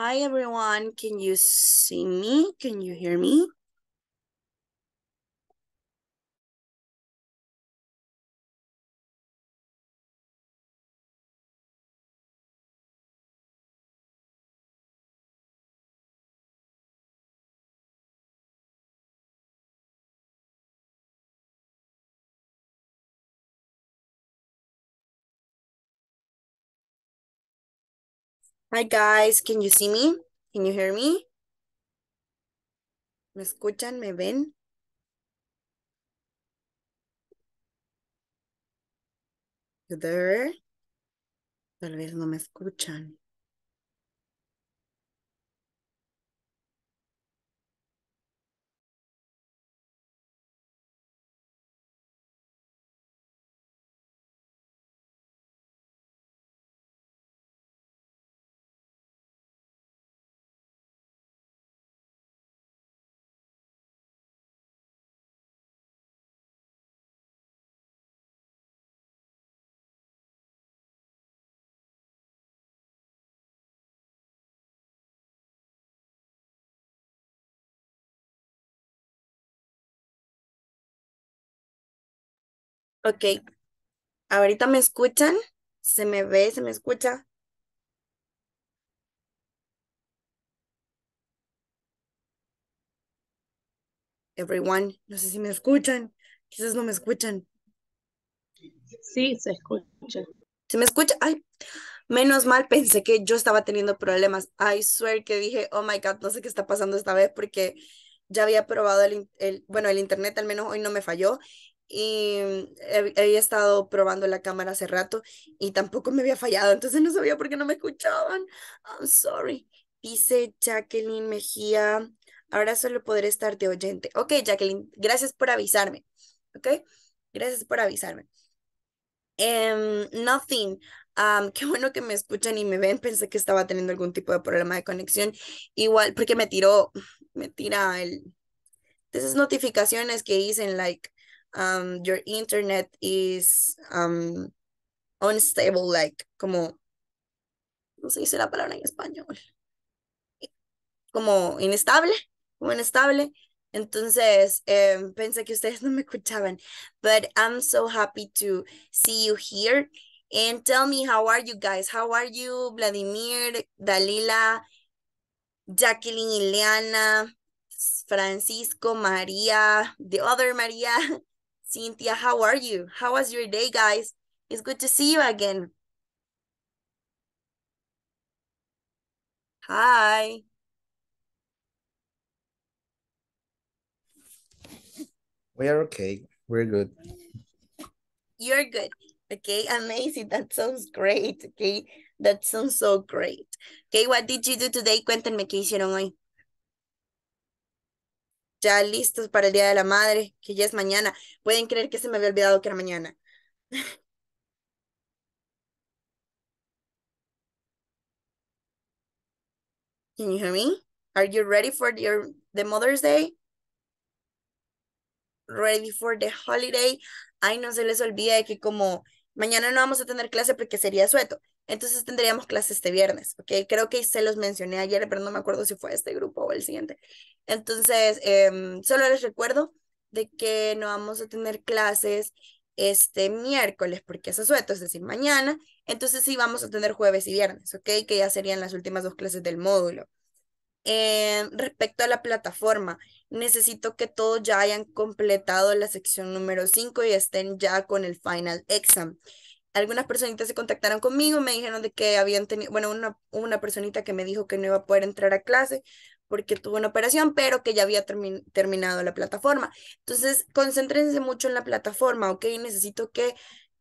Hi, everyone. Can you see me? Can you hear me? Hi guys, can you see me? Can you hear me? ¿Me escuchan? ¿Me ven? You there? Tal vez no me escuchan. Ok, ahorita me escuchan, se me ve, se me escucha. Everyone, no sé si me escuchan, quizás no me escuchan. Sí, se escucha. ¿Se me escucha? Ay, menos mal pensé que yo estaba teniendo problemas. I swear que dije, oh my God, no sé qué está pasando esta vez porque ya había probado el, el bueno, el internet al menos hoy no me falló y mm, había estado probando la cámara hace rato y tampoco me había fallado, entonces no sabía por qué no me escuchaban. I'm sorry. Dice Jacqueline Mejía, ahora solo podré estar de oyente. Ok, Jacqueline, gracias por avisarme. Ok, gracias por avisarme. Em, nothing. qué bueno que me escuchan y me ven. Pensé que estaba teniendo algún tipo de problema de conexión. Igual, porque me tiró, me tira el, esas notificaciones que dicen, like, Um, your internet is um, unstable, like, como, no sé si la palabra en español, como inestable, como inestable. Entonces, em, pensé que ustedes no me escuchaban, but I'm so happy to see you here. And tell me, how are you guys? How are you, Vladimir, Dalila, Jacqueline, Ileana, Francisco, María, the other María, Cynthia, how are you? How was your day, guys? It's good to see you again. Hi. We are okay. We're good. You're good. Okay, amazing. That sounds great. Okay, that sounds so great. Okay, what did you do today? Cuéntenme qué hicieron hoy. ya listos para el Día de la Madre, que ya es mañana. Pueden creer que se me había olvidado que era mañana. Can you hear me? Are you ready for your, the Mother's Day? Ready for the holiday. Ay, no se les olvide que como mañana no vamos a tener clase porque sería sueto. Entonces tendríamos clases este viernes, ¿ok? Creo que se los mencioné ayer, pero no me acuerdo si fue este grupo o el siguiente. Entonces, em, solo les recuerdo de que no vamos a tener clases este miércoles, porque es asueto, es decir, mañana. Entonces sí vamos a tener jueves y viernes, ¿ok? Que ya serían las últimas dos clases del módulo. Eh, respecto a la plataforma, necesito que todos ya hayan completado la sección número 5 y estén ya con el final exam algunas personitas se contactaron conmigo, me dijeron de que habían tenido, bueno, una, una personita que me dijo que no iba a poder entrar a clase porque tuvo una operación, pero que ya había terminado la plataforma. Entonces, concéntrense mucho en la plataforma, ¿ok? Necesito que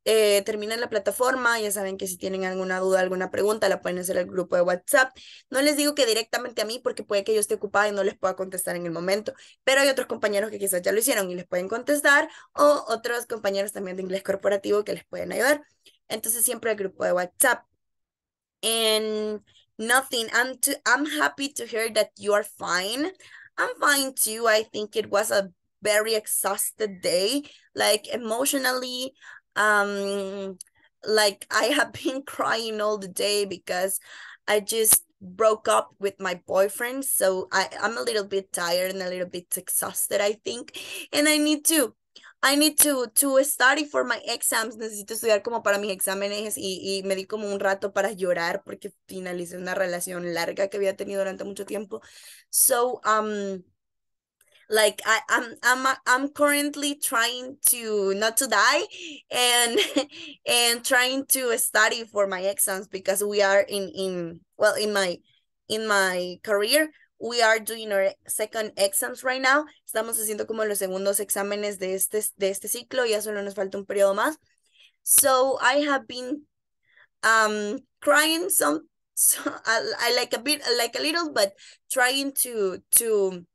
eh, Terminan la plataforma. Ya saben que si tienen alguna duda, alguna pregunta, la pueden hacer al grupo de WhatsApp. No les digo que directamente a mí, porque puede que yo esté ocupada y no les pueda contestar en el momento, pero hay otros compañeros que quizás ya lo hicieron y les pueden contestar, o otros compañeros también de inglés corporativo que les pueden ayudar. Entonces, siempre el grupo de WhatsApp. En nothing, I'm, I'm happy to hear that you are fine. I'm fine too. I think it was a very exhausted day, like emotionally, um like i have been crying all the day because i just broke up with my boyfriend so i i'm a little bit tired and a little bit exhausted i think and i need to I need to, to study for my exams, necesito estudiar como para mis exámenes y, y me di como un rato para llorar porque finalicé una relación larga que había tenido durante mucho tiempo. So, um, like I, I'm I'm I'm currently trying to not to die and and trying to study for my exams because we are in in well in my in my career we are doing our second exams right now. Estamos haciendo como los segundos exámenes de este de este ciclo ya solo nos falta un periodo más. So I have been um crying some so I, I like a bit like a little but trying to to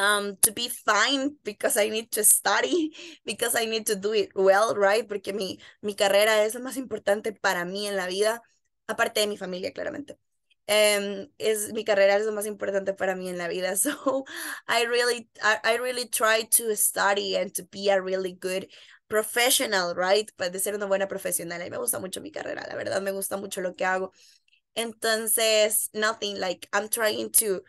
Um, to be fine because I need to study, because I need to do it well, right? Porque mi, mi carrera es lo más importante para mí en la vida, aparte de mi familia, claramente. Em, es mi carrera es lo más importante para mí en la vida. So I really, I, really try to study and to be a really good professional, right? Para pues, ser una buena profesional. Y me gusta mucho mi carrera, la verdad, me gusta mucho lo que hago. Entonces, nothing like I'm trying to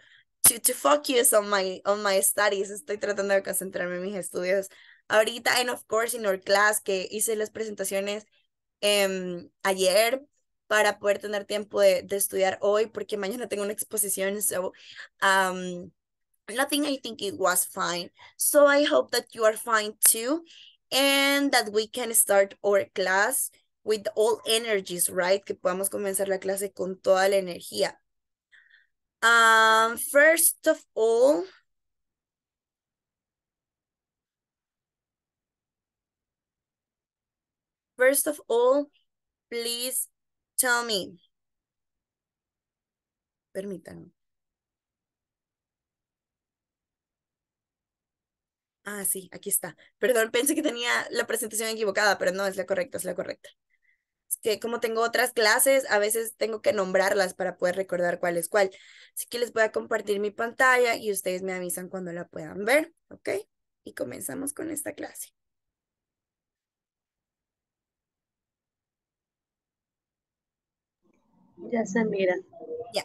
to, to focus on my, on my studies. Estoy tratando de concentrarme en mis estudios ahorita. And of course, in our class, que hice las presentaciones em, ayer para poder tener tiempo de, estudiar hoy, porque mañana tengo una exposición. So, um, nothing I think it was fine. So I hope that you are fine too and that we can start our class with all energies, right? Que podamos comenzar la clase con toda la energía. Um, first of all, first of all, please tell me. Permítanme. Ah, sí, aquí está. Perdón, pensé que tenía la presentación equivocada, pero no, es la correcta, es la correcta. Que como tengo otras clases, a veces tengo que nombrarlas para poder recordar cuál es cuál. Así que les voy a compartir mi pantalla y ustedes me avisan cuando la puedan ver, ¿ok? Y comenzamos con esta clase. Ya se mira. Ya.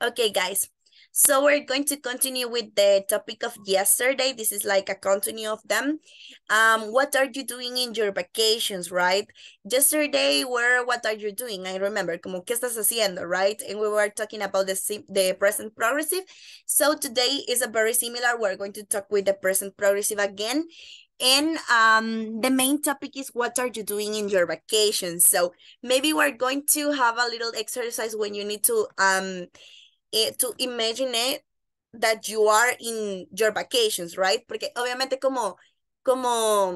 Ok, guys. So we're going to continue with the topic of yesterday. This is like a continue of them. Um, what are you doing in your vacations, right? Yesterday were what are you doing? I remember, como que estás haciendo, right? And we were talking about the, the present progressive. So today is a very similar. We're going to talk with the present progressive again. And um, the main topic is what are you doing in your vacations. So maybe we're going to have a little exercise when you need to um, Eh, to imagine that you are in your vacations, right? Porque obviamente como, como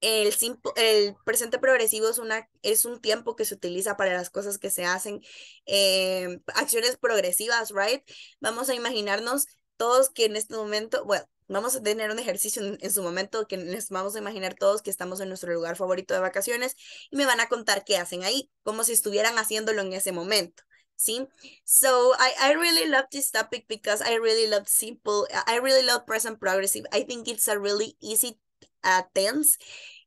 el, simple, el presente progresivo es, una, es un tiempo que se utiliza para las cosas que se hacen, em, acciones progresivas, right? Vamos a imaginarnos todos que en este momento, bueno, vamos a tener un ejercicio en, en, su momento que les vamos a imaginar todos que estamos en nuestro lugar favorito de vacaciones y me van a contar qué hacen ahí, como si estuvieran haciéndolo en ese momento. See, so I, I really love this topic because I really love simple, I really love present progressive. I think it's a really easy uh, tense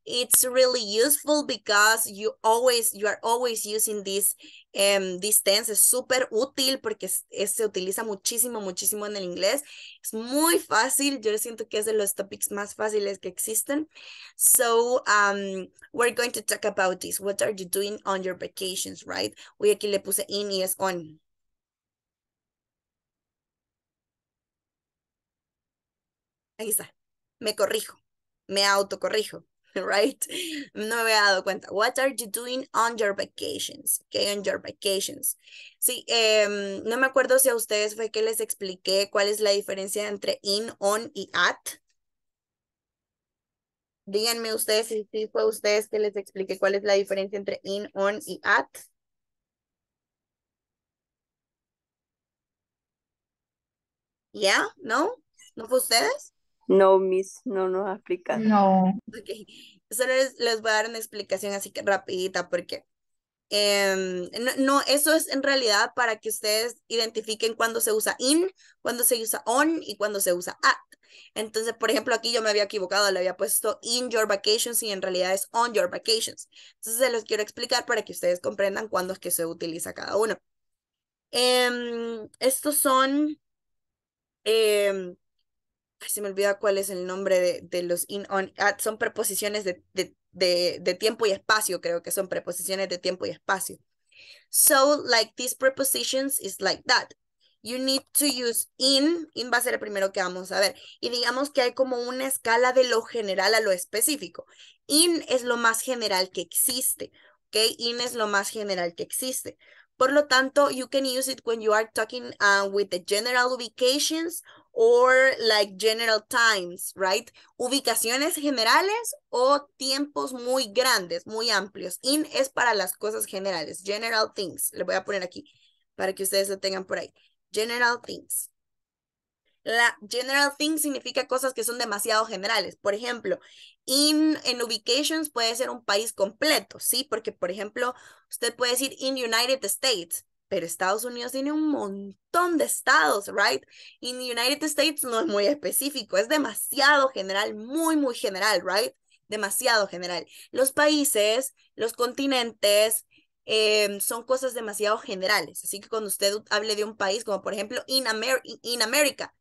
it's really useful because you always you are always using this um, tense es súper útil porque se utiliza muchísimo muchísimo en el inglés es muy fácil yo siento que es de los topics más fáciles que existen so um, we're going to talk about this what are you doing on your vacations right hoy aquí le puse in y es on ahí está me corrijo me autocorrijo right? No me había dado cuenta. What are you doing on your vacations? Okay, on your vacations. Sí, em, no me acuerdo si a ustedes fue que les expliqué cuál es la diferencia entre in, on y at. Díganme ustedes si, fue a ustedes que les expliqué cuál es la diferencia entre in, on y at. ¿Ya? Yeah? ¿No? ¿No fue ustedes? No, Miss, no nos aplica. No. Okay. Solo les, voy a dar una explicación así que rapidita porque em, no, eso es en realidad para que ustedes identifiquen cuando se usa in, cuando se usa on y cuando se usa at. Entonces, por ejemplo, aquí yo me había equivocado, le había puesto in your vacations y en realidad es on your vacations. Entonces, se los quiero explicar para que ustedes comprendan cuándo es que se utiliza cada uno. Em, estos son em, se me olvida cuál es el nombre de, los in, on, at, ah, son preposiciones de, de, de, tiempo y espacio, creo que son preposiciones de tiempo y espacio. So, like these prepositions is like that. You need to use in, in va a ser el primero que vamos a ver. Y digamos que hay como una escala de lo general a lo específico. In es lo más general que existe, ¿ok? In es lo más general que existe. Por lo tanto, you can use it when you are talking uh, with the general ubications or like general times, right? Ubicaciones generales o tiempos muy grandes, muy amplios. In es para las cosas generales, general things. Le voy a poner aquí para que ustedes lo tengan por ahí. General things. La general things significa cosas que son demasiado generales. Por ejemplo, in, en ubications puede ser un país completo, ¿sí? Porque, por ejemplo, usted puede decir in United States, pero Estados Unidos tiene un montón de estados, right? In the United States no es muy específico, es demasiado general, muy, muy general, right? Demasiado general. Los países, los continentes, em, son cosas demasiado generales. Así que cuando usted hable de un país, como por ejemplo, in, Amer in America,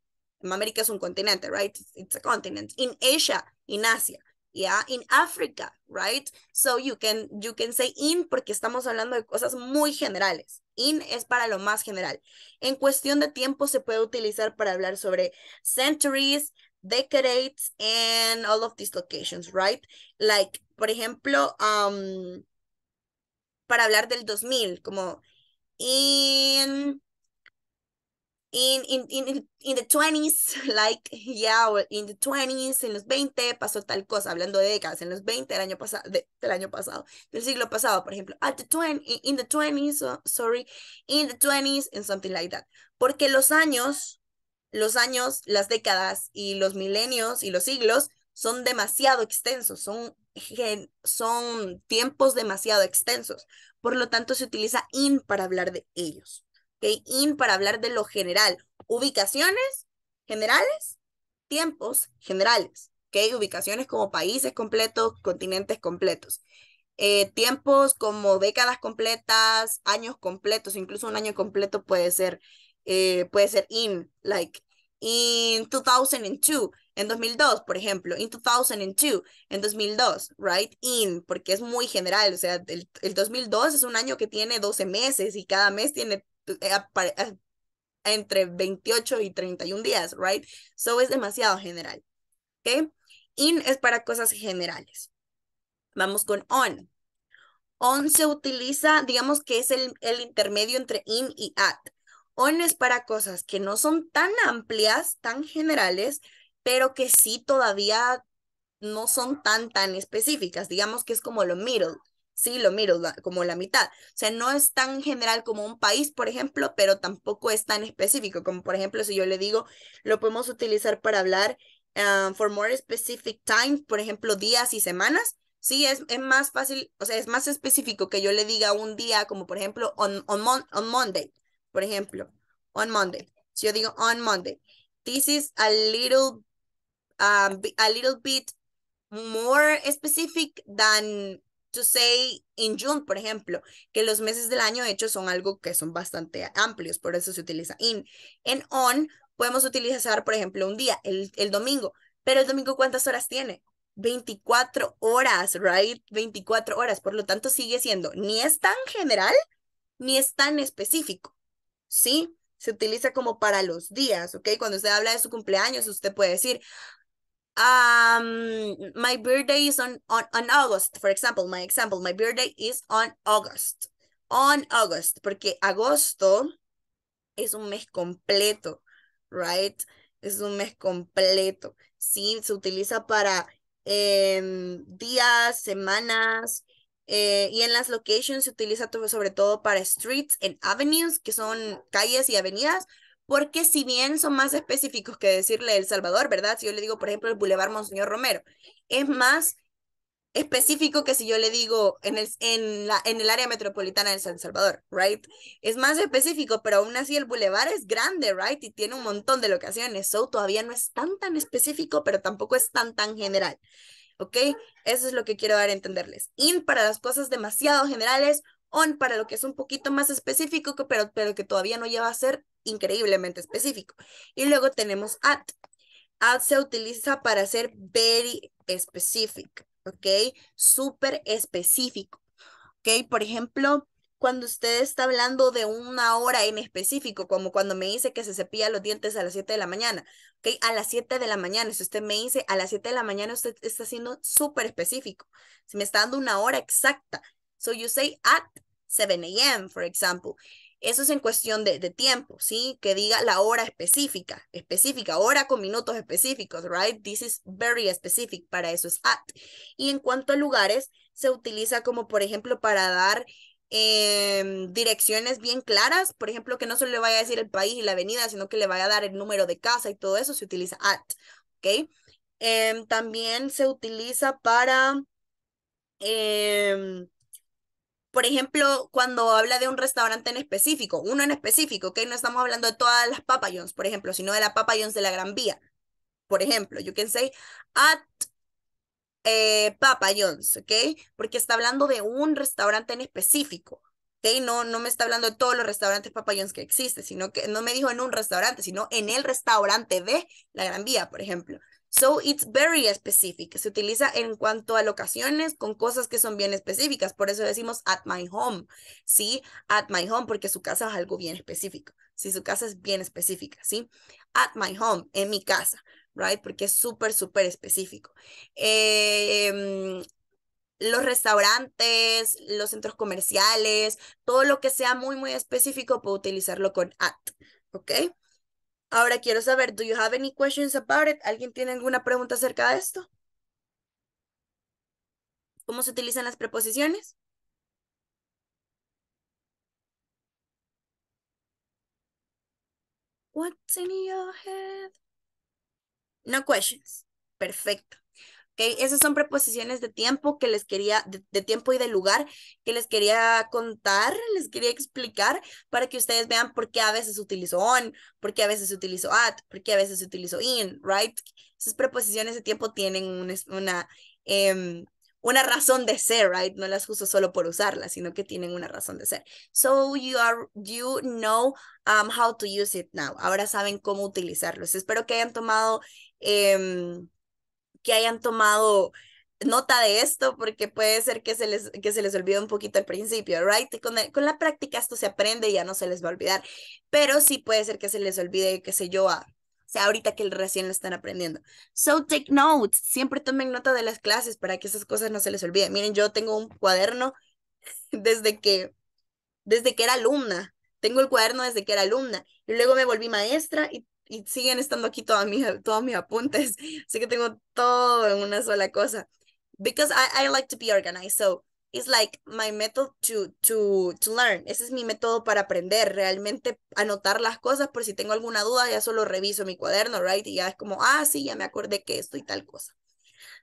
América es un continente, right? It's a continent. In Asia, in Asia. Yeah, in Africa, right? So you can you can say in porque estamos hablando de cosas muy generales in es para lo más general. En cuestión de tiempo se puede utilizar para hablar sobre centuries, decades, and all of these locations, right? Like, por ejemplo, um, para hablar del 2000, como in in, in, in, in the 20s, like, yeah, in the 20s, en los 20 pasó tal cosa, hablando de décadas, en los 20 el año, pasado del año pasado, del siglo pasado, por ejemplo, at the 20, in the 20s, sorry, in the 20s, and something like that. Porque los años, los años, las décadas y los milenios y los siglos son demasiado extensos, son, son tiempos demasiado extensos. Por lo tanto, se utiliza in para hablar de ellos. In para hablar de lo general. Ubicaciones generales, tiempos generales. que Ubicaciones como países completos, continentes completos. Eh, tiempos como décadas completas, años completos, incluso un año completo puede ser, eh, puede ser in, like in 2002, en 2002, por ejemplo, in 2002, en 2002, right? In, porque es muy general, o sea, el 2002 es un año que tiene 12 meses y cada mes tiene eh, eh, eh, entre 28 y 31 días, right? So es demasiado general. ¿Ok? In es para cosas generales. Vamos con on. On se utiliza, digamos que es el, el intermedio entre in y at. On es para cosas que no son tan amplias, tan generales, pero que sí todavía no son tan, tan específicas. Digamos que es como lo middle sí lo miro como la mitad. O sea, no es tan general como un país, por ejemplo, pero tampoco es tan específico, como por ejemplo si yo le digo, lo podemos utilizar para hablar ah, for more specific times, por ejemplo, días y semanas. Sí, es, más fácil, o sea, es más específico que yo le diga un día, como por ejemplo, on, Monday, por ejemplo, on Monday. Si yo digo on Monday, this is a little, um, a little bit more specific than to say in June, por ejemplo, que los meses del año, de hecho, son algo que son bastante amplios, por eso se utiliza in. En on, podemos utilizar, por ejemplo, un día, el, el domingo, pero el domingo, ¿cuántas horas tiene? 24 horas, right? 24 horas, por lo tanto, sigue siendo, ni es tan general, ni es tan específico, ¿sí? Se utiliza como para los días, ¿ok? Cuando usted habla de su cumpleaños, usted puede decir, um my birthday is on, on on august for example my example my birthday is on august on august porque agosto es un mes completo right es un mes completo sí se utiliza para em, días semanas eh, y en las locations se utiliza sobre todo para streets and avenues que son calles y avenidas porque si bien son más específicos que decirle El Salvador, ¿verdad? Si yo le digo, por ejemplo, el Boulevard Monseñor Romero, es más específico que si yo le digo en el, en la, en el área metropolitana de San Salvador, ¿right? Es más específico, pero aún así el Boulevard es grande, ¿right? Y tiene un montón de locaciones, so todavía no es tan tan específico, pero tampoco es tan tan general, ¿ok? Eso es lo que quiero dar a entenderles. In para las cosas demasiado generales, on para lo que es un poquito más específico, pero, pero que todavía no lleva a ser increíblemente específico. Y luego tenemos at. At se utiliza para ser very specific, ¿ok? Súper específico, ¿ok? Por ejemplo, cuando usted está hablando de una hora en específico, como cuando me dice que se cepilla los dientes a las siete de la mañana, ¿ok? A las siete de la mañana, si usted me dice a las siete de la mañana, usted está siendo súper específico. Si me está dando una hora exacta. So you say at 7 a.m., for example. Eso es en cuestión de, tiempo, ¿sí? Que diga la hora específica, específica, hora con minutos específicos, right? This is very specific, para eso es at. Y en cuanto a lugares, se utiliza como, por ejemplo, para dar em, direcciones bien claras, por ejemplo, que no solo le vaya a decir el país y la avenida, sino que le vaya a dar el número de casa y todo eso, se utiliza at, ¿ok? Em, también se utiliza para... Em, por ejemplo, cuando habla de un restaurante en específico, uno en específico, que no estamos hablando de todas las Papa por ejemplo, sino de la Papa John's de la Gran Vía. Por ejemplo, you can say at eh, Papa John's, ¿ok? Porque está hablando de un restaurante en específico. ¿ok? No, no me está hablando de todos los restaurantes Papa que existen, sino que no me dijo en un restaurante, sino en el restaurante de la Gran Vía, por ejemplo. So it's very specific. Se utiliza en cuanto a locaciones con cosas que son bien específicas. Por eso decimos at my home. Sí, at my home, porque su casa es algo bien específico. Si su casa es bien específica, ¿sí? At my home, en mi casa, right? Porque es súper, súper específico. Em, los restaurantes, los centros comerciales, todo lo que sea muy, muy específico, puedo utilizarlo con at, ¿ok? Ahora quiero saber, do you have any questions about it? ¿Alguien tiene alguna pregunta acerca de esto? ¿Cómo se utilizan las preposiciones? What's in your head? No questions. Perfecto. Esas son preposiciones de tiempo que les quería, de, tiempo y de lugar, que les quería contar, les quería explicar para que ustedes vean por qué a veces utilizo on, por qué a veces utilizo at, por qué a veces utilizo in, right? Esas preposiciones de tiempo tienen una, em, una, razón de ser, right? No las uso solo por usarlas, sino que tienen una razón de ser. So you are, you know um, how to use it now. Ahora saben cómo utilizarlos. Espero que hayan tomado... Em, que hayan tomado nota de esto porque puede ser que se les, que se les olvide un poquito al principio, ¿right? Con, con la práctica esto se aprende y ya no se les va a olvidar, pero sí puede ser que se les olvide, qué sé yo, a, o sea, ahorita que recién lo están aprendiendo. So take notes, siempre tomen nota de las clases para que esas cosas no se les olviden. Miren, yo tengo un cuaderno desde que, desde que era alumna, tengo el cuaderno desde que era alumna y luego me volví maestra y y siguen estando aquí todos mis, apuntes. Así que tengo todo en una sola cosa. Because I, I like to be organized, so it's like my method to, to, learn. Ese es mi método para aprender, realmente anotar las cosas por si tengo alguna duda, ya solo reviso mi cuaderno, right? Y ya es como, ah, sí, ya me acordé que esto y tal cosa.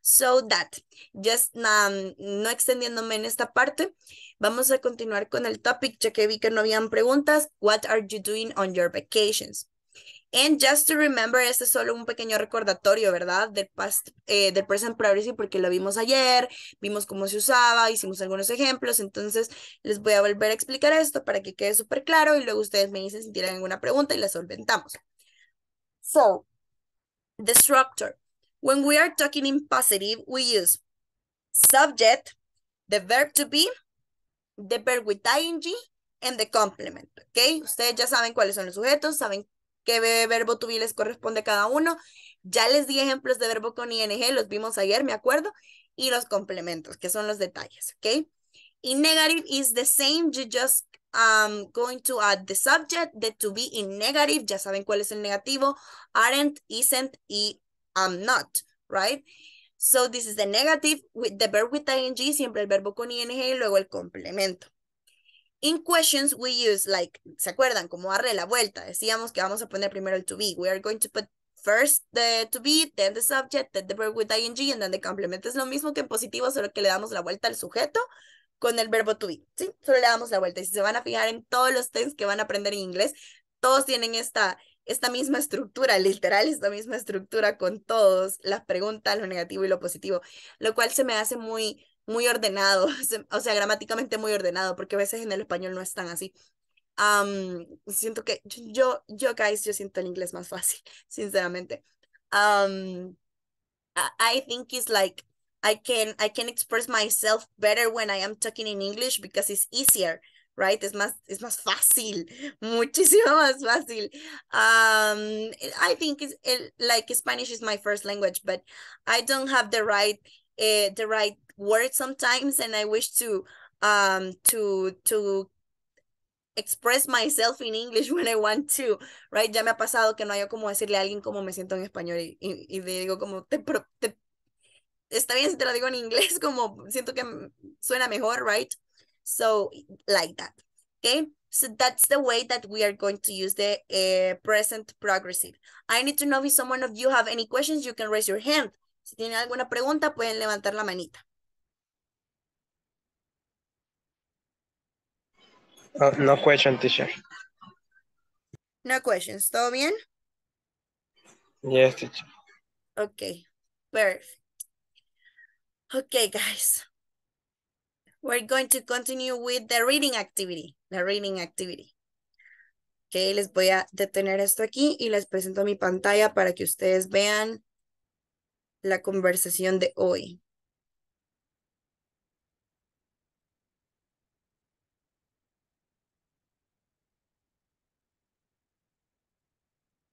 So that, just no extendiéndome en esta parte, vamos a continuar con el topic, ya que vi que no habían preguntas. What are you doing on your vacations? And just to remember, este es solo un pequeño recordatorio, ¿verdad? Del, past, eh, del present privacy porque lo vimos ayer, vimos cómo se usaba, hicimos algunos ejemplos, entonces les voy a volver a explicar esto para que quede súper claro y luego ustedes me dicen si tienen alguna pregunta y la solventamos. So, the structure. When we are talking in positive, we use subject, the verb to be, the verb with ing, and the complement, ¿ok? Ustedes ya saben cuáles son los sujetos, saben qué verbo to be les corresponde a cada uno. Ya les di ejemplos de verbo con ing, los vimos ayer, me acuerdo, y los complementos, que son los detalles, ¿ok? In negative is the same, you just um, going to add the subject, the to be in negative, ya saben cuál es el negativo, aren't, isn't y I'm not, right? So this is the negative, with the verb with ing, siempre el verbo con ing y luego el complemento. In questions we use like, ¿se acuerdan? Como darle la vuelta. Decíamos que vamos a poner primero el to be. We are going to put first the to be, then the subject, then the verb with ing, and then the complement. Es lo mismo que en positivo, solo que le damos la vuelta al sujeto con el verbo to be, ¿sí? Solo le damos la vuelta. Y si se van a fijar en todos los tense que van a aprender en inglés, todos tienen esta, esta misma estructura, literal, esta misma estructura con todos, las preguntas, lo negativo y lo positivo, lo cual se me hace muy muy ordenado, o sea, gramáticamente muy ordenado, porque a veces en el español no es tan así. siento que yo, yo, guys, yo siento el inglés más fácil, sinceramente. I think it's like I can I can express myself better when I am talking in English because it's easier, right? Es más es más fácil, muchísimo más fácil. I think it's like Spanish is my first language, but I don't have the right eh, the right word sometimes and I wish to um to to express myself in English when I want to, right? Ya me ha pasado que no haya como decirle a alguien como me siento en español y, y, le digo como, te, está bien si te lo digo en inglés, como siento que suena mejor, right? So, like that, okay? So that's the way that we are going to use the eh, present progressive. I need to know if someone of you have any questions, you can raise your hand. Si tienen alguna pregunta, pueden levantar la manita. no question, teacher. No questions. ¿Todo bien? Yes, teacher. Okay, perfect. Okay, guys. We're going to continue with the reading activity. The reading activity. Okay, les voy a detener esto aquí y les presento mi pantalla para que ustedes vean la conversación de hoy.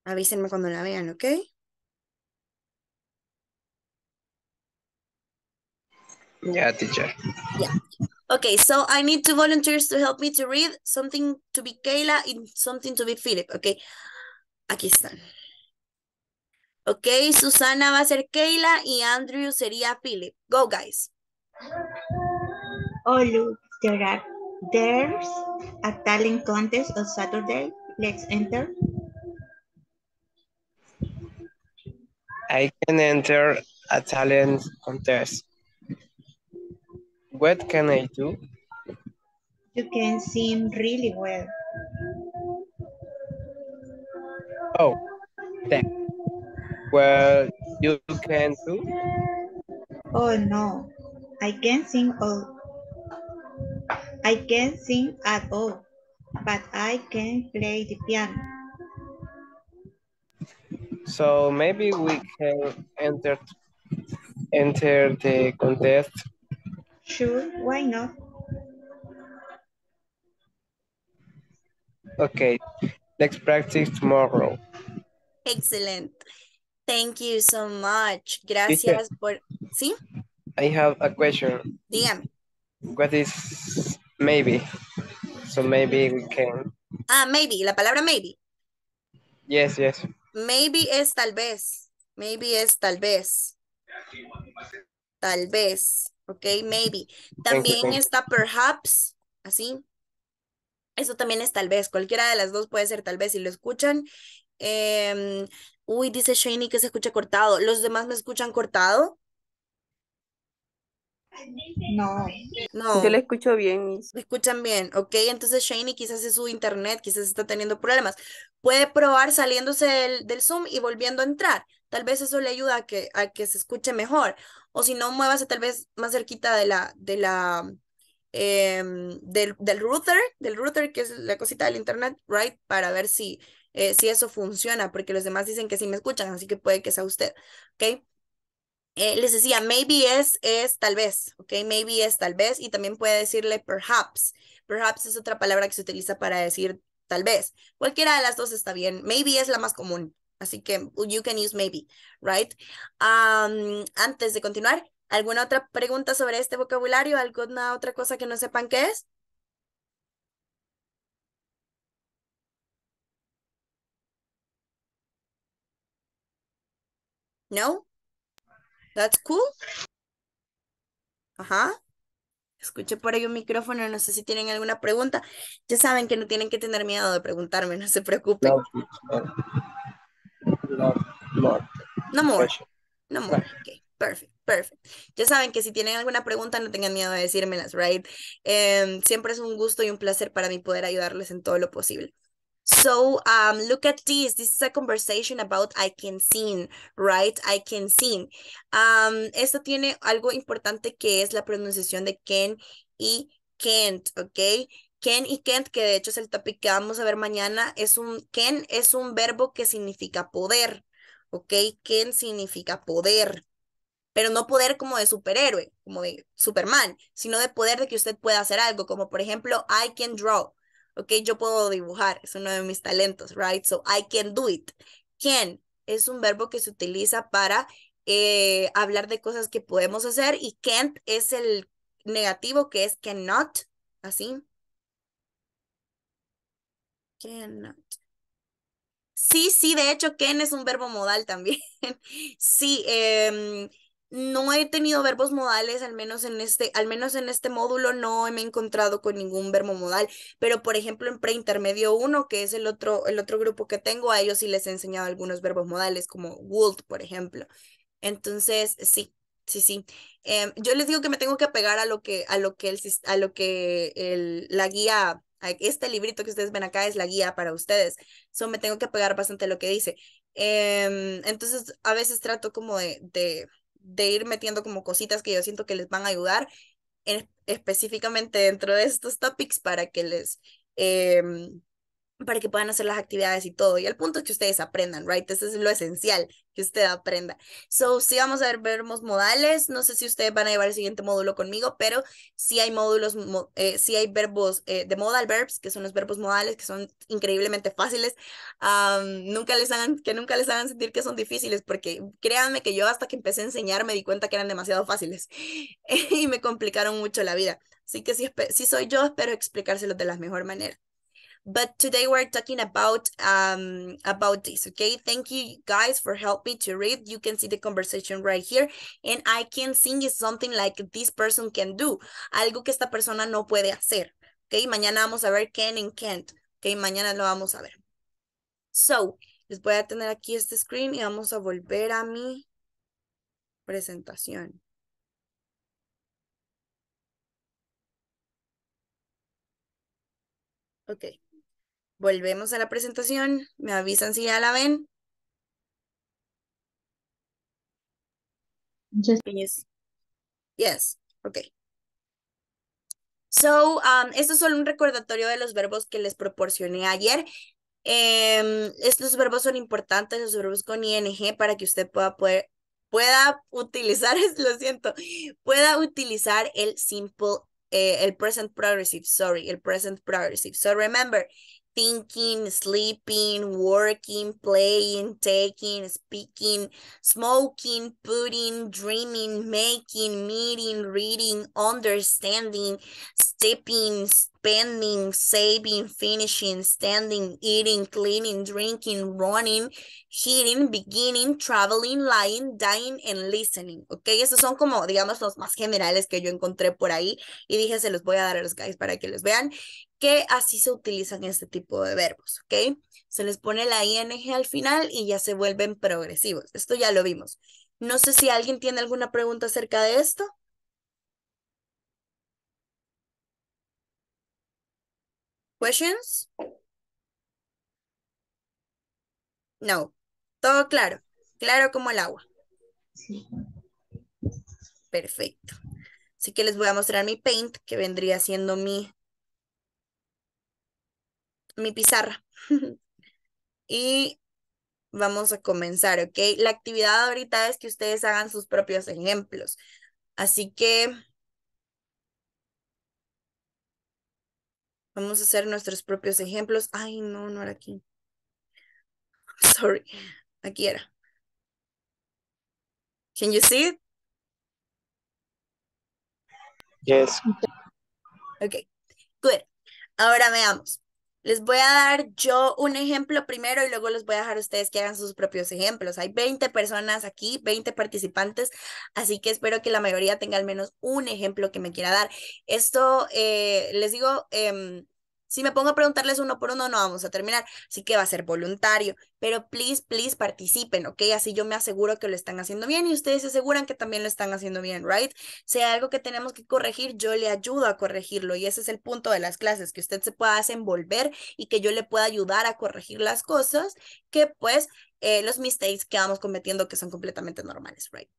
Avísenme cuando la vean, ¿ok? Yeah, teacher. Yeah. Okay, so I need two volunteers to help me to read something to be Kayla and something to be Philip. Okay, aquí están. Okay, Susana va a ser Kayla y Andrew sería Philip. Go, guys. Oh, look, there's a talent contest on Saturday. Let's enter. I can enter a talent contest. What can I do? You can sing really well. Oh, that. Well, you can too? Oh no, I can't sing all. I can't sing at all, but I can play the piano. So maybe we can enter enter the contest. Sure, why not? Okay, let's practice tomorrow. Excellent. Thank you so much. Gracias por... ¿Sí? I have a question. Dígame. What is maybe? So maybe we can... Ah, maybe, la palabra maybe. Yes, yes. Maybe es tal vez. Maybe es tal vez. Tal vez. Ok, maybe. También está perhaps, así. Eso también es tal vez. Cualquiera de las dos puede ser tal vez. Si lo escuchan. Em, uy, dice Shaney que se escucha cortado. ¿Los demás me escuchan cortado? No. no. Yo le escucho bien, Miss. escuchan bien, ok. Entonces, Shaney, quizás es su internet, quizás está teniendo problemas. Puede probar saliéndose del, Zoom y volviendo a entrar. Tal vez eso le ayuda a que, a que se escuche mejor. O si no, muévase tal vez más cerquita de la, de la, em, del, del, router, del router que es la cosita del internet, right? Para ver si, eh, si eso funciona, porque los demás dicen que sí me escuchan, así que puede que sea usted, ok. Eh, les decía, maybe es, es tal vez, ¿ok? Maybe es tal vez, y también puede decirle perhaps. Perhaps es otra palabra que se utiliza para decir tal vez. Cualquiera de las dos está bien. Maybe es la más común, así que you can use maybe, right? antes de continuar, ¿alguna otra pregunta sobre este vocabulario? ¿Alguna otra cosa que no sepan qué es? ¿No? That's cool. Ajá. Escuché por ahí un micrófono, no sé si tienen alguna pregunta. Ya saben que no tienen que tener miedo de preguntarme, no se preocupen. No, no, no more. No more. Okay. Perfect, perfect. Ya saben que si tienen alguna pregunta, no tengan miedo de decírmelas, right? Em, siempre es un gusto y un placer para mí poder ayudarles en todo lo posible. So um, look at this. This is a conversation about I can sing, right? I can sing. Um, esto tiene algo importante que es la pronunciación de can y can't, ¿ok? Can y can't, que de hecho es el topic que vamos a ver mañana, es un can es un verbo que significa poder, ¿ok? Can significa poder, pero no poder como de superhéroe, como de Superman, sino de poder de que usted pueda hacer algo, como por ejemplo, I can draw, ok, yo puedo dibujar, es uno de mis talentos, right? So I can do it. Can es un verbo que se utiliza para eh, hablar de cosas que podemos hacer y can't es el negativo que es cannot, así. Cannot. Sí, sí, de hecho, can es un verbo modal también. sí, eh, no he tenido verbos modales, al menos en este, al menos en este módulo no me he encontrado con ningún verbo modal, pero por ejemplo en preintermedio 1, que es el otro, el otro grupo que tengo, a ellos sí les he enseñado algunos verbos modales, como would, por ejemplo. Entonces, sí, sí, sí. Em, yo les digo que me tengo que pegar a lo que, a lo que, a lo que el, la guía, este librito que ustedes ven acá es la guía para ustedes. me tengo que apegar bastante a lo que dice. Em, entonces, a veces trato como de de ir metiendo como cositas que yo siento que les van a ayudar específicamente dentro de estos topics para que les eh, para que puedan hacer las actividades y todo. Y el punto es que ustedes aprendan, right? Eso es lo esencial, que usted aprenda. So, sí vamos a ver, verbos modales. No sé si ustedes van a llevar el siguiente módulo conmigo, pero sí hay módulos, eh, hay verbos eh, de modal verbs, que son los verbos modales, que son increíblemente fáciles. nunca les hagan, que nunca les hagan sentir que son difíciles, porque créanme que yo hasta que empecé a enseñar me di cuenta que eran demasiado fáciles y me complicaron mucho la vida. Así que si, si soy yo, espero explicárselos de la mejor manera. But today we're talking about um about this. Okay, thank you guys for helping me to read. You can see the conversation right here, and I can sing is something like this person can do, algo que esta persona no puede hacer. Okay, mañana vamos a ver can and can't. Okay, mañana lo vamos a ver. So, les voy a tener aquí este screen y vamos a volver a mi presentación. Okay. Volvemos a la presentación. Me avisan si ya la ven. yes. Yes. Okay. So, um, esto es solo un recordatorio de los verbos que les proporcioné ayer. Em, estos verbos son importantes, los verbos con ing, para que usted pueda poder, pueda utilizar, lo siento, pueda utilizar el simple, eh, el present progressive, sorry, el present progressive. So remember, thinking, sleeping, working, playing, taking, speaking, smoking, putting, dreaming, making, meeting, reading, understanding, stepping, spending, saving, finishing, standing, eating, cleaning, drinking, running, hitting, beginning, traveling, lying, dying, and listening. Ok, estos son como, digamos, los más generales que yo encontré por ahí y dije, se los voy a dar a los guys para que los vean. que así se utilizan este tipo de verbos, ¿ok? Se les pone la ing al final y ya se vuelven progresivos. Esto ya lo vimos. No sé si alguien tiene alguna pregunta acerca de esto. Questions? No. Todo claro. Claro como el agua. Perfecto. Así que les voy a mostrar mi paint, que vendría siendo mi mi pizarra. y vamos a comenzar, ¿ok? La actividad ahorita es que ustedes hagan sus propios ejemplos. Así que vamos a hacer nuestros propios ejemplos. Ay, no, no era aquí. Sorry, aquí era. Can you see it? Yes. Ok, good. Ahora veamos. Les voy a dar yo un ejemplo primero y luego les voy a dejar a ustedes que hagan sus propios ejemplos. Hay 20 personas aquí, 20 participantes, así que espero que la mayoría tenga al menos un ejemplo que me quiera dar. Esto, eh, les digo, em, si me pongo a preguntarles uno por uno, no vamos a terminar. Así que va a ser voluntario. Pero please, please participen, ¿ok? Así yo me aseguro que lo están haciendo bien y ustedes se aseguran que también lo están haciendo bien, ¿right? Si hay algo que tenemos que corregir, yo le ayudo a corregirlo. Y ese es el punto de las clases, que usted se pueda desenvolver y que yo le pueda ayudar a corregir las cosas que pues eh, los mistakes que vamos cometiendo que son completamente normales, right?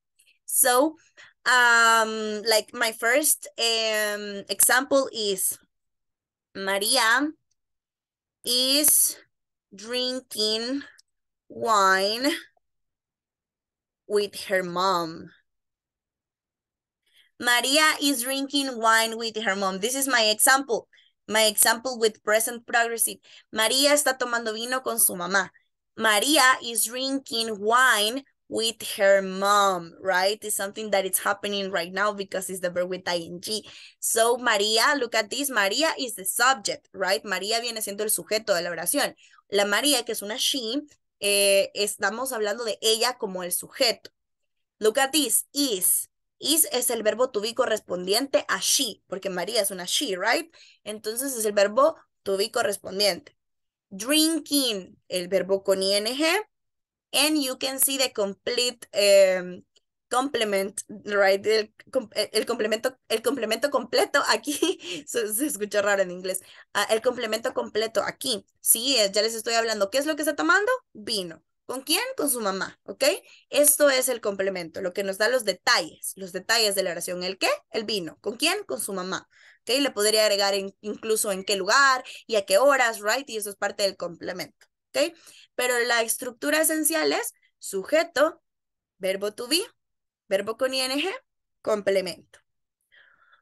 So, um, like my first um, example is Maria is drinking wine with her mom. Maria is drinking wine with her mom. This is my example. My example with present progressive. María está tomando vino con su mamá. María is drinking wine with her mom, right? It's something that is happening right now because it's the verb with ing. So María, look at this, María is the subject, right? María viene siendo el sujeto de la oración. La María, que es una she, eh, estamos hablando de ella como el sujeto. Look at this, is. Is es el verbo to be correspondiente a she, porque María es una she, right? Entonces es el verbo to be correspondiente. Drinking, el verbo con ing, and you can see the complete em, complement, right? E, el, complemento, el complemento completo aquí, se, escucha raro en inglés, ah, el complemento completo aquí, sí, eh, ya les estoy hablando, ¿qué es lo que está tomando? Vino. ¿Con quién? Con su mamá, ¿ok? Esto es el complemento, lo que nos da los detalles, los detalles de la oración. ¿El qué? El vino. ¿Con quién? Con su mamá, ¿ok? Le podría agregar incluso en qué lugar y a qué horas, right? Y eso es parte del complemento. Pero la estructura esencial es sujeto, verbo to be, verbo con ing, complemento.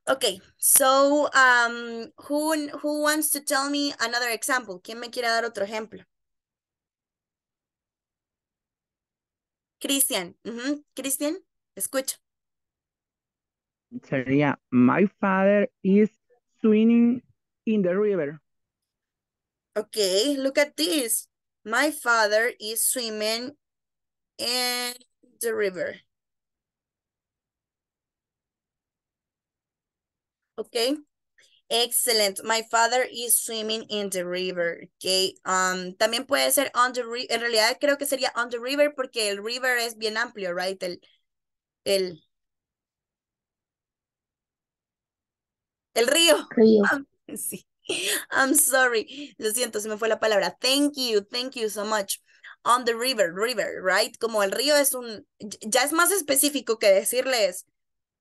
Okay, so um, who, wants to tell me another example? ¿Quién me quiere dar otro ejemplo? Cristian, Cristian, escucho. Sería, my father is swimming in the river. Okay, look at this. My father is swimming in the river. Okay. Excellent. My father is swimming in the river. Okay. Um, también puede ser on the river. En realidad creo que sería on the river porque el river es bien amplio, right? El, el, el río. sí. I'm sorry. Lo siento, se me fue la palabra. Thank you, thank you so much. On the river, river, right? Como el río es un, ya es más específico que decirles,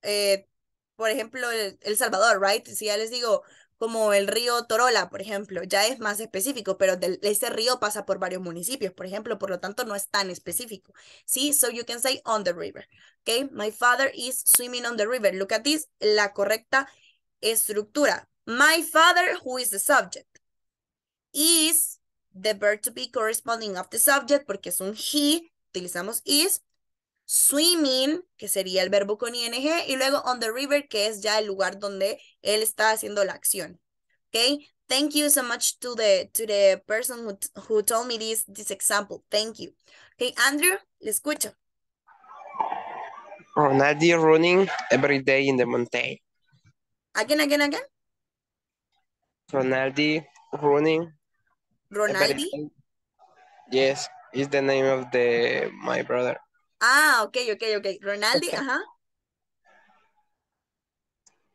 eh, por ejemplo, el, Salvador, right? Si ya les digo, como el río Torola, por ejemplo, ya es más específico, pero ese río pasa por varios municipios, por ejemplo, por lo tanto no es tan específico. Sí, so you can say on the river. Okay, my father is swimming on the river. Look at this, la correcta estructura. My father, who is the subject, is the verb to be corresponding of the subject, porque es un he, utilizamos is, swimming, que sería el verbo con ing, y luego on the river, que es ya el lugar donde él está haciendo la acción. Okay, thank you so much to the to the person who, told me this this example. Thank you. Okay, Andrew, le escucho. Oh, Nadia running every day in the mountain. Again, again, again. Ronaldi running. Ronaldi? Yes, is the name of the my brother. Ah, okay, okay, okay. Ronaldi, ajá.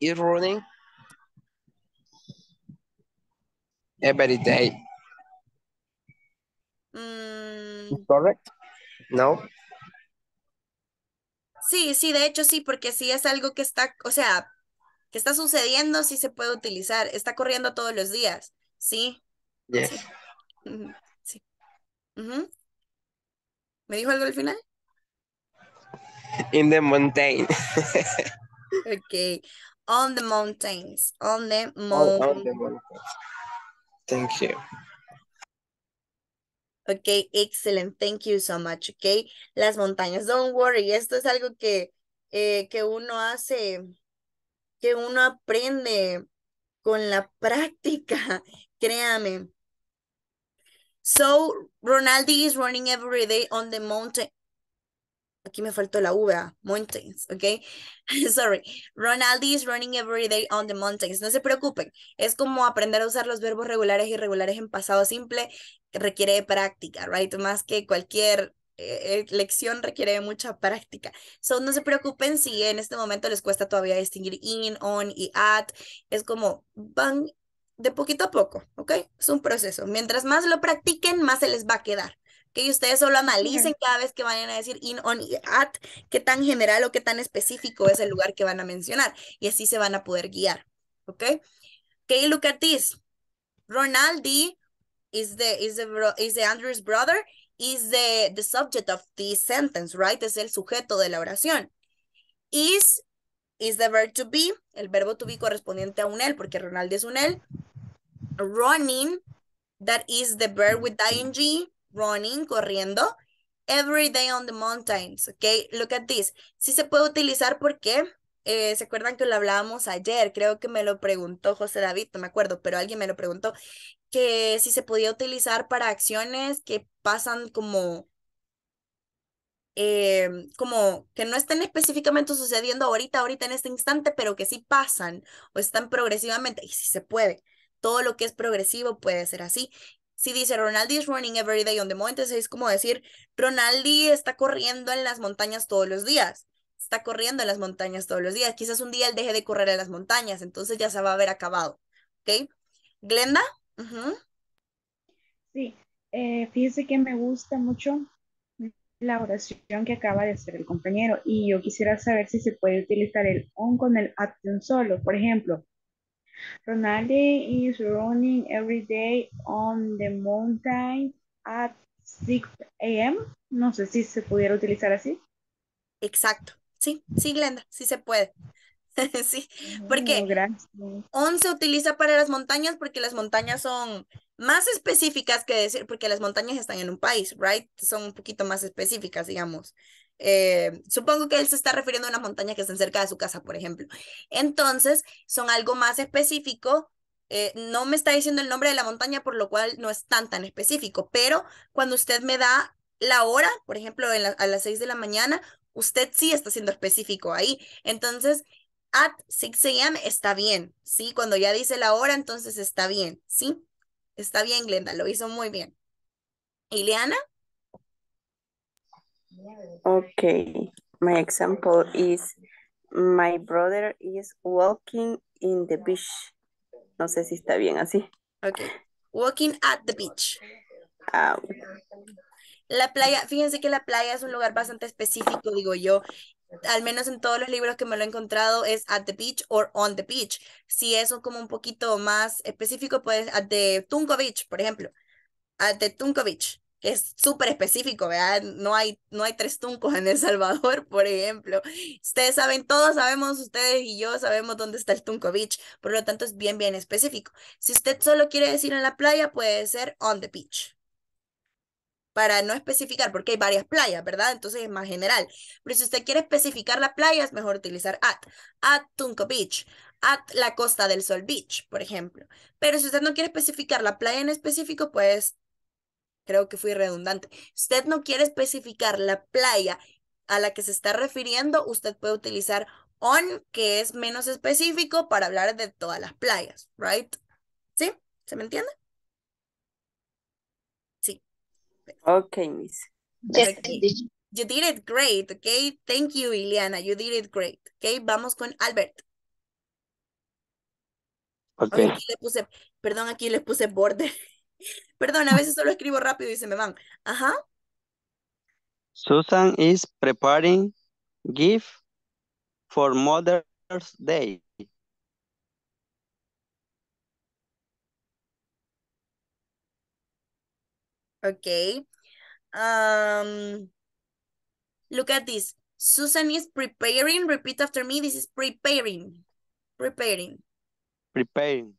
Is running every day. Mm. Correct? No. Sí, sí, de hecho sí, porque sí es algo que está, o sea, ¿Qué está sucediendo si se puede utilizar? ¿Está corriendo todos los días? Sí. Sí. ¿Me dijo algo al final? In the mountain. ok. On the mountains. On the mountains. Thank you. Ok, excelente. Thank you so much. Ok, las montañas. Don't worry. Esto es algo que, eh, que uno hace que uno aprende con la práctica, créame. So, Ronaldi is running every day on the mountain. Aquí me faltó la V, mountains, ¿ok? Sorry. Ronaldi is running every day on the mountains. No se preocupen. Es como aprender a usar los verbos regulares y irregulares en pasado simple. Requiere práctica, right? Más que cualquier eh, eh, lección requiere mucha práctica. So, no se preocupen si en este momento les cuesta todavía distinguir in, on y at. Es como van de poquito a poco, ¿ok? Es un proceso. Mientras más lo practiquen, más se les va a quedar. Que ustedes solo analicen cada vez que vayan a decir in, on y at, qué tan general o qué tan específico es el lugar que van a mencionar. Y así se van a poder guiar, ¿ok? Okay, look at this. Ronaldi is the, is the, is the Andrew's brother is the, the subject of this sentence, right? Es el sujeto de la oración. Is, is the verb to be, el verbo to be correspondiente a un él, porque Ronaldo es un él. Running, that is the verb with ing, running, corriendo. Every day on the mountains, okay? Look at this. Sí se puede utilizar porque eh, ¿se acuerdan que lo hablábamos ayer? Creo que me lo preguntó José David, no me acuerdo, pero alguien me lo preguntó que si se podía utilizar para acciones que pasan como, em, como que no estén específicamente sucediendo ahorita, ahorita en este instante, pero que sí pasan o están progresivamente, y si se puede. Todo lo que es progresivo puede ser así. Si dice Ronaldi is running every day on the mountains, es como decir Ronaldi está corriendo en las montañas todos los días. Está corriendo en las montañas todos los días. Quizás un día él deje de correr en las montañas, entonces ya se va a haber acabado. ¿Ok? Glenda, Sí, eh, fíjese que me gusta mucho la oración que acaba de hacer el compañero y yo quisiera saber si se puede utilizar el on con el at un solo. Por ejemplo, Ronaldi is running every day on the mountain at 6 a.m. No sé si se pudiera utilizar así. Exacto. Sí, sí, Glenda, sí se puede. sí, porque 11 se utiliza para las montañas porque las montañas son más específicas que decir, porque las montañas están en un país, right? Son un poquito más específicas, digamos. Eh, supongo que él se está refiriendo a una montaña que está cerca de su casa, por ejemplo. Entonces, son algo más específico. Eh, no me está diciendo el nombre de la montaña, por lo cual no es tan tan específico, pero cuando usted me da la hora, por ejemplo, a las 6 de la mañana, usted sí está siendo específico ahí. Entonces, at 6 a.m. está bien, ¿sí? Cuando ya dice la hora, entonces está bien, ¿sí? Está bien, Glenda, lo hizo muy bien. Ileana? Okay, my example is my brother is walking in the beach. No sé si está bien así. Okay. Walking at the beach. Ah, la playa, fíjense que la playa es un lugar bastante específico, digo yo, al menos en todos los libros que me lo he encontrado, es at the beach or on the beach. Si eso es como un poquito más específico, pues at the Tunco Beach, por ejemplo. At the Tunco Beach, que es súper específico, ¿verdad? No hay, no hay tres tuncos en El Salvador, por ejemplo. Ustedes saben, todos sabemos, ustedes y yo sabemos dónde está el Tunco Beach, por lo tanto es bien, bien específico. Si usted solo quiere decir en la playa, puede ser on the beach para no especificar, porque hay varias playas, ¿verdad? Entonces es más general. Pero si usted quiere especificar la playa, es mejor utilizar at, at Tunco Beach, at la Costa del Sol Beach, por ejemplo. Pero si usted no quiere especificar la playa en específico, pues creo que fui redundante. Si usted no quiere especificar la playa a la que se está refiriendo, usted puede utilizar on, que es menos específico para hablar de todas las playas, ¿right? ¿Sí? ¿Se me entiende? Okay, miss. You did it great, okay? Thank you, Ileana. You did it great. Okay, vamos con Albert. Okay. Aquí le puse, perdón, aquí les puse border. perdón, a veces solo escribo rápido y se me van. Ajá. Susan is preparing gift for Mother's Day. Okay. look at this. Susan is preparing. Repeat after me. This is preparing. Preparing. Preparing.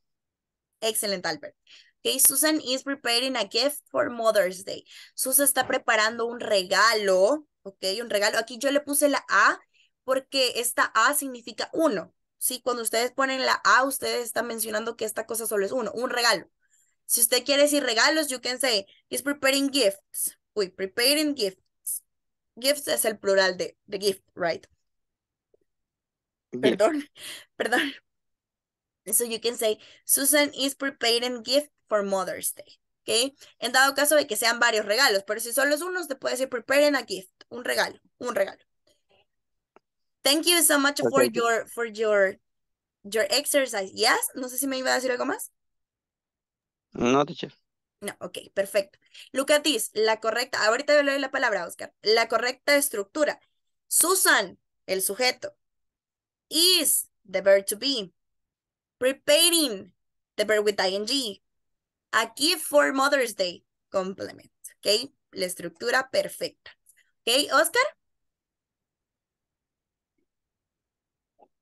Excelente Albert. Okay, Susan is preparing a gift for Mother's Day. Susan está preparando un regalo. Ok, un regalo. Aquí yo le puse la A porque esta A significa uno. Sí, cuando ustedes ponen la A, ustedes están mencionando que esta cosa solo es uno, un regalo. Si usted quiere decir regalos, you can say, is preparing gifts. Uy, preparing gifts. Gifts es el plural de, the gift, right? Perdón, perdón. So you can say, Susan is preparing gift for Mother's Day. Okay. En dado caso de que sean varios regalos, pero si solo es uno, te puede decir preparing a gift, un regalo, un regalo. Thank you so much for your, for your, your exercise. Yes, no sé si me iba a decir algo más. No, No, ok, perfecto. Look at this. La correcta, ahorita le doy la palabra, Oscar. La correcta estructura. Susan, el sujeto. Is, the verb to be. Preparing, the verb with ing. A for Mother's Day, complement. Ok, la estructura perfecta. Ok, Oscar.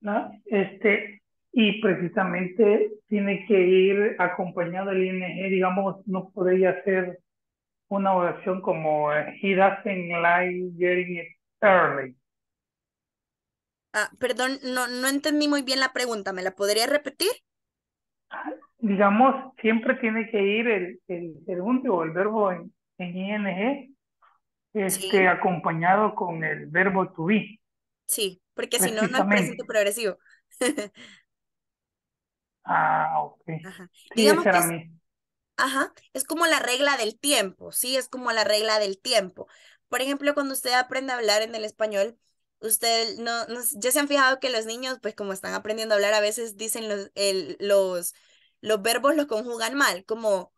No, este, y precisamente tiene que ir acompañado el ING, digamos, no podría hacer una oración como eh, He doesn't like getting it early. Ah, perdón, no, no entendí muy bien la pregunta, ¿me la podría repetir? Digamos, siempre tiene que ir el, el el verbo en, en ING este, acompañado con el verbo to be. Sí, porque si no, no es presente progresivo. Ah, Ajá. es, ajá, es como la regla del tiempo, sí, es como la regla del tiempo. Por ejemplo, cuando usted aprende a hablar en el español, usted no, ya se han fijado que los niños, pues como están aprendiendo a hablar, a veces dicen los, el, los, los verbos los conjugan mal, como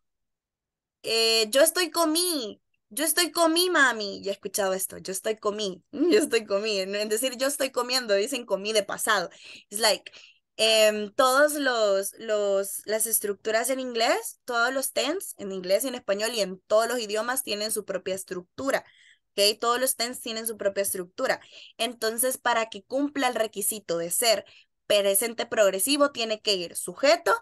eh, yo estoy comí, yo estoy comí, mami. Ya he escuchado esto, yo estoy comí, yo estoy comí. En decir yo estoy comiendo, dicen comí de pasado. Es like, todas em, todos los, los, las estructuras en inglés, todos los tense en inglés y en español y en todos los idiomas tienen su propia estructura. Todos los tense tienen su propia estructura. Entonces, para que cumpla el requisito de ser presente progresivo, tiene que ir sujeto,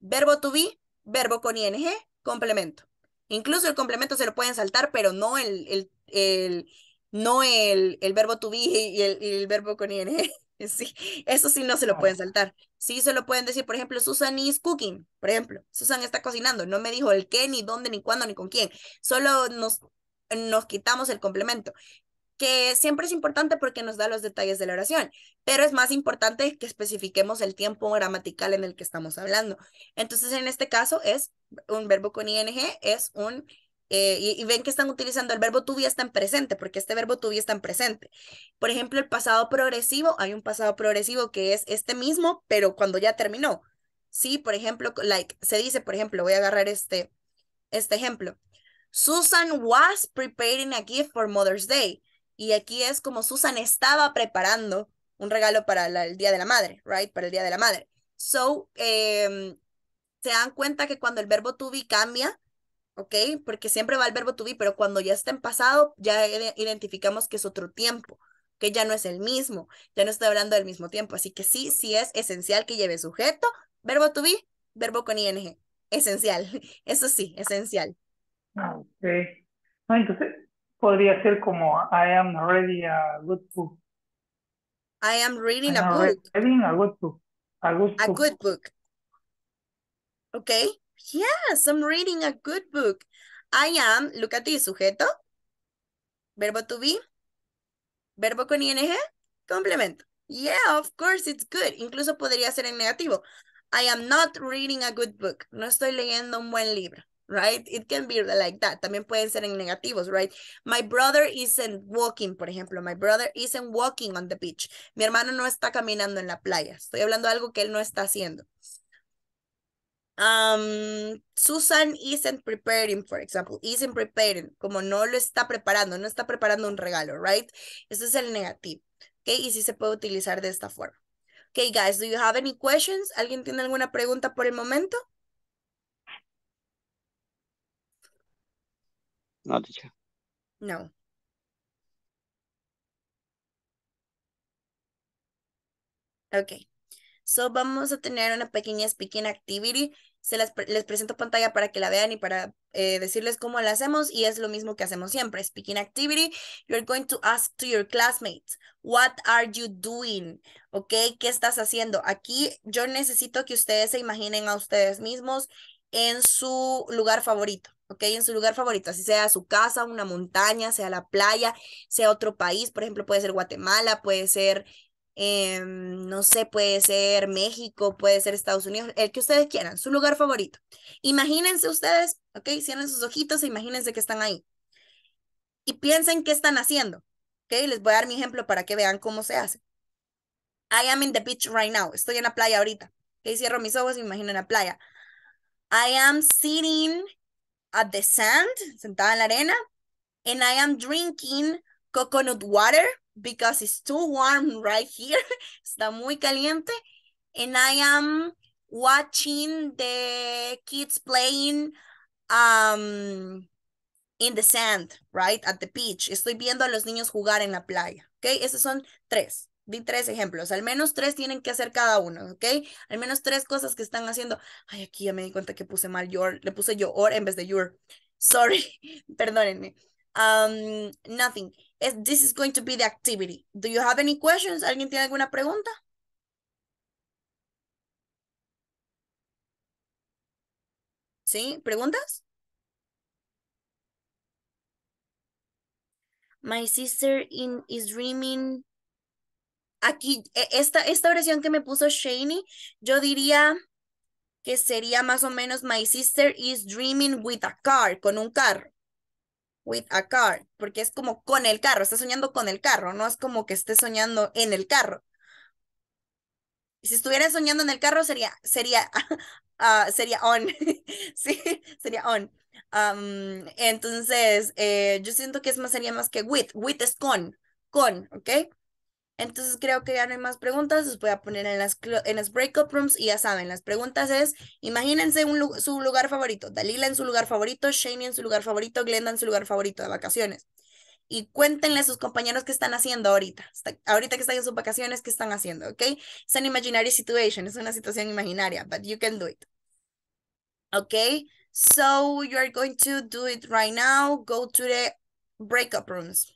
verbo to be, verbo con ing, complemento. Incluso el complemento se lo pueden saltar, pero no el, el, el no el, el verbo to be y el, y el verbo con ing. Sí, eso sí no se lo pueden saltar. Sí se lo pueden decir, por ejemplo, Susan is cooking, por ejemplo. Susan está cocinando, no me dijo el qué, ni dónde, ni cuándo, ni con quién. Solo nos, nos quitamos el complemento, que siempre es importante porque nos da los detalles de la oración, pero es más importante que especifiquemos el tiempo gramatical en el que estamos hablando. Entonces, en este caso es un verbo con ing, es un eh, y, ven que están utilizando el verbo to be está en presente, porque este verbo to be está en presente. Por ejemplo, el pasado progresivo, hay un pasado progresivo que es este mismo, pero cuando ya terminó. Sí, por ejemplo, like, se dice, por ejemplo, voy a agarrar este, este ejemplo. Susan was preparing a gift for Mother's Day. Y aquí es como Susan estaba preparando un regalo para el Día de la Madre, right? Para el Día de la Madre. So, em, se dan cuenta que cuando el verbo to be cambia, ¿ok? Porque siempre va el verbo to be, pero cuando ya está en pasado, ya identificamos que es otro tiempo, que ya no es el mismo, ya no está hablando del mismo tiempo. Así que sí, sí es esencial que lleve sujeto, verbo to be, verbo con ing. Esencial, eso sí, esencial. Ah, ok. Ah, entonces podría ser como I am ready a good book. I am reading a good book. A good book. A good book. Ok. Yes, I'm reading a good book. I am, look at this, sujeto, verbo to be, verbo con ing, complemento. Yeah, of course, it's good. Incluso podría ser en negativo. I am not reading a good book. No estoy leyendo un buen libro, right? It can be like that. También pueden ser en negativos, right? My brother isn't walking, por ejemplo. My brother isn't walking on the beach. Mi hermano no está caminando en la playa. Estoy hablando de algo que él no está haciendo um, Susan isn't preparing, for example, isn't preparing, como no lo está preparando, no está preparando un regalo, right? Ese es el negativo, ok Y sí se puede utilizar de esta forma. Okay, guys, do you have any questions? ¿Alguien tiene alguna pregunta por el momento? No, No. Okay. So vamos a tener una pequeña speaking activity. Se les presento pantalla para que la vean y para eh, decirles cómo la hacemos y es lo mismo que hacemos siempre. Speaking activity, you're going to ask to your classmates, what are you doing? ¿Ok? ¿Qué estás haciendo? Aquí yo necesito que ustedes se imaginen a ustedes mismos en su lugar favorito. ¿ok? En su lugar favorito, así sea su casa, una montaña, sea la playa, sea otro país, por ejemplo, puede ser Guatemala, puede ser Em, no sé, puede ser México, puede ser Estados Unidos, el que ustedes quieran, su lugar favorito. Imagínense ustedes, ok, cierren sus ojitos e imagínense que están ahí. Y piensen qué están haciendo, ok, les voy a dar mi ejemplo para que vean cómo se hace. I am in the beach right now, estoy en la playa ahorita, ok, cierro mis ojos y me imagino en la playa. I am sitting at the sand, sentada en la arena, and I am drinking coconut water because it's too warm right here. Está muy caliente. And I am watching the kids playing um, in the sand, right? At the beach. Estoy viendo a los niños jugar en la playa. ¿Ok? Esos son tres. Di tres ejemplos. Al menos tres tienen que hacer cada uno, ¿ok? Al menos tres cosas que están haciendo. Ay, aquí ya me di cuenta que puse mal your. Le puse yo or en vez de your. Sorry, perdónenme. Um, nothing. This is going to be the activity. Do you have any questions? ¿Alguien tiene alguna pregunta? ¿Sí? ¿Preguntas? My sister in, is dreaming. Aquí, e, esta, esta oración que me puso Shani, yo diría que sería más o menos My sister is dreaming with a car, con un carro with a car, porque es como con el carro, está soñando con el carro, no es como que esté soñando en el carro. Si estuviera soñando en el carro sería, sería, ah, sería on, sí, sería on. entonces, eh, yo siento que es más, sería más que with, with es con, con, ¿ok? Entonces creo que ya no hay más preguntas, los voy a poner en las, en las breakup rooms y ya saben, las preguntas es, imagínense un, su lugar favorito, Dalila en su lugar favorito, Shane en su lugar favorito, Glenda en su lugar favorito de vacaciones. Y cuéntenle a sus compañeros qué están haciendo ahorita, ahorita que están en sus vacaciones, qué están haciendo, ¿ok? Es an imaginary situation, es una situación imaginaria, but you can do it. ¿Ok? So you are going to do it right now, go to the breakup rooms.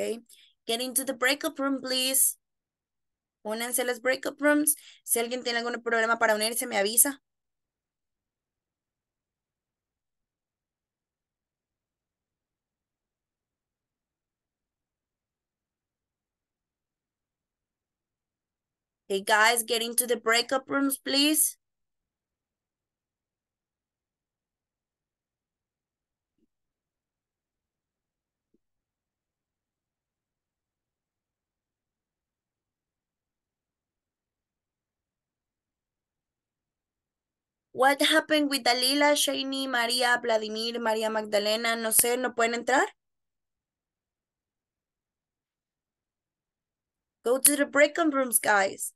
okay? Get into the breakup room, please. Únanse las break breakup rooms. Si alguien tiene algún problema para unirse, me avisa. Hey guys, get into the breakup rooms, please. What happened with Dalila, Shani, María, Vladimir, María Magdalena? No sé, ¿no pueden entrar? Go to the on rooms, guys.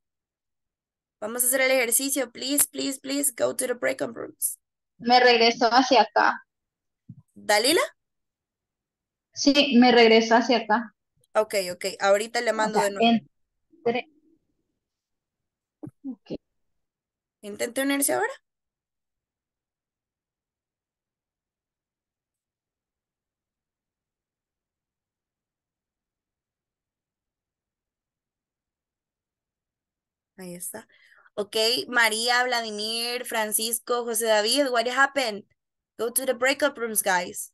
Vamos a hacer el ejercicio. Please, please, please, go to the break-up rooms. Me regreso hacia acá. ¿Dalila? Sí, me regreso hacia acá. Ok, ok. Ahorita le mando de nuevo. Okay. ¿Intente unirse ahora? Ahí está. Ok, María, Vladimir, Francisco, José David, what happened? Go to the breakup rooms, guys.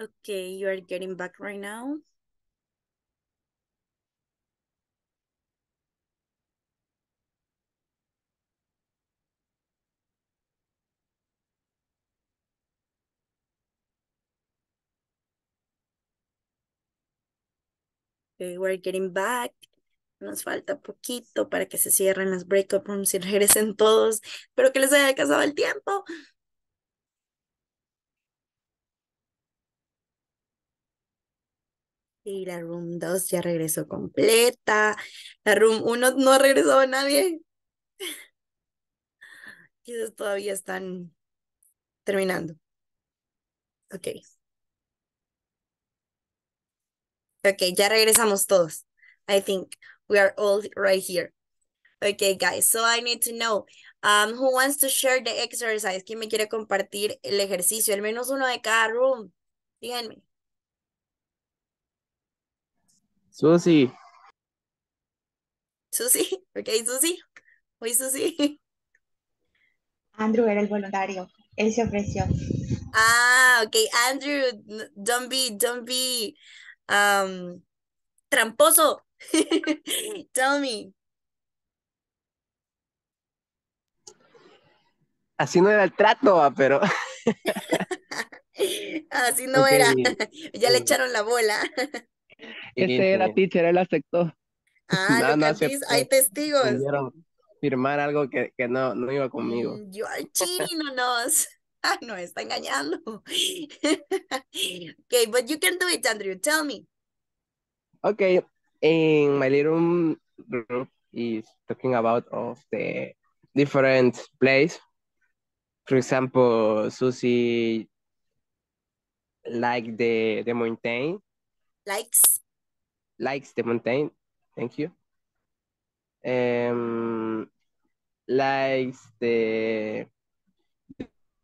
Okay, you are getting back right now. Okay, we're getting back. Nos falta poquito para que se cierren las breakup rooms y regresen todos. Espero que les haya alcanzado el tiempo. la Room 2 ya regresó completa. La Room 1 no regresó a nadie. Quizás todavía están terminando. Ok. Ok, ya regresamos todos. I think we are all right here. Okay, guys, so I need to know um, who wants to share the exercise. ¿Quién me quiere compartir el ejercicio? Al menos uno de cada room. Díganme. Susi. Susi, ok, Susi. oye Susi. Andrew era el voluntario. Él se ofreció. Ah, ok, Andrew, don't be, don't be um, tramposo. Tommy. Así no era el trato, ah, pero. Así no era. ya le eh. echaron la bola. Ese era teacher, él aceptó. Ah, no, aceptó. hay testigos. firmar algo que, que no, no iba conmigo. Mm, you are cheating on us. Ah, no, está engañando. okay, but you can do it, Andrew. Tell me. Okay, in my little group is talking about of the different place. For example, Susie like the the mountain Likes. Likes de Montaigne. Thank you. Um, likes the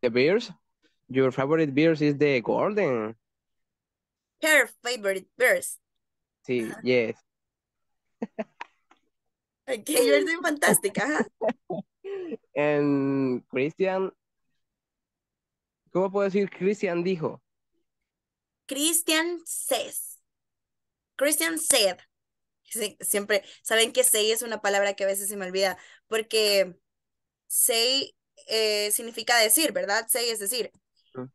the beers. Your favorite beers is the golden. Her favorite beers. Sí, yes. okay, you're fantastic, And Christian, ¿cómo puedo decir Christian dijo? Christian says. Christian said, Siempre, saben que say es una palabra que a veces se me olvida, porque say eh, significa decir, ¿verdad? Say es decir.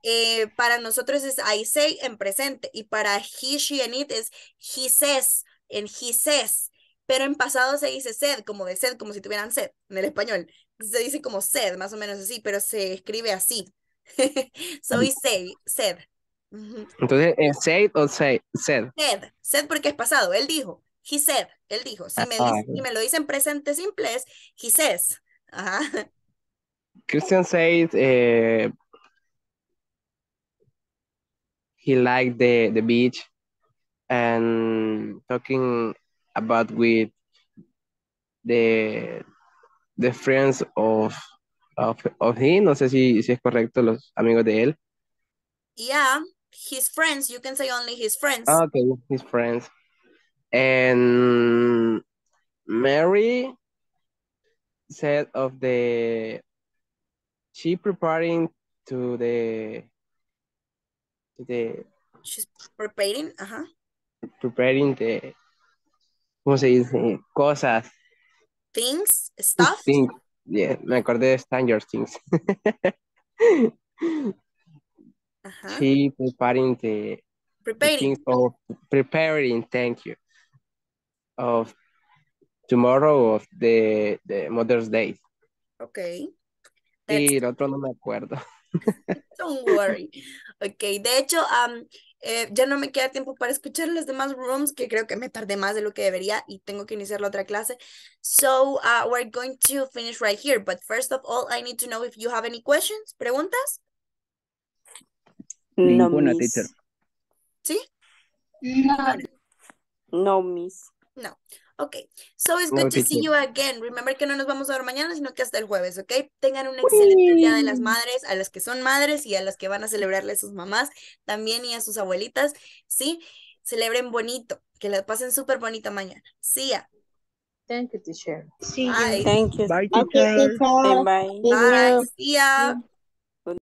Eh, para nosotros es I say en presente y para he, she, and it es he says, en he says. Pero en pasado se dice sed, como de sed, como si tuvieran sed en el español. Se dice como sed, más o menos así, pero se escribe así. Soy say, sed. Entonces, eh, said o say, said? Said, said porque es pasado. Él dijo, he said, él dijo. Si me, ah. me lo dicen presente simple es, he says. Christian said, eh, he liked the, the beach and talking about with the, the friends of, of, of him. No sé si, si es correcto, los amigos de él. Yeah, his friends. You can say only his friends. Ah, okay, his friends. And Mary said of the she preparing to the to the she's preparing uh-huh preparing the what say cosas things stuff things yeah me acordé de stranger things preparing the, preparing. preparing, thank you, of tomorrow of the, the Mother's Day. Okay. Y el otro no me acuerdo. Don't worry. Okay. de hecho, um, ya no me queda tiempo para escuchar los demás rooms, que creo que me tardé más de lo que debería y tengo que iniciar la otra clase. So, uh, we're going to finish right here, but first of all, I need to know if you have any questions, preguntas. No, Ninguna, teacher. ¿Sí? No. No, miss. No. Ok. So it's good to see you again. Remember que no nos vamos a ver mañana, sino que hasta el jueves, ¿ok? Tengan un excelente día de las madres, a las que son madres y a las que van a celebrarle a sus mamás también y a sus abuelitas, ¿sí? Celebren bonito, que la pasen súper bonita mañana. See ya. Thank you, teacher. See Thank you. Bye, teacher. Bye. Bye. Bye. See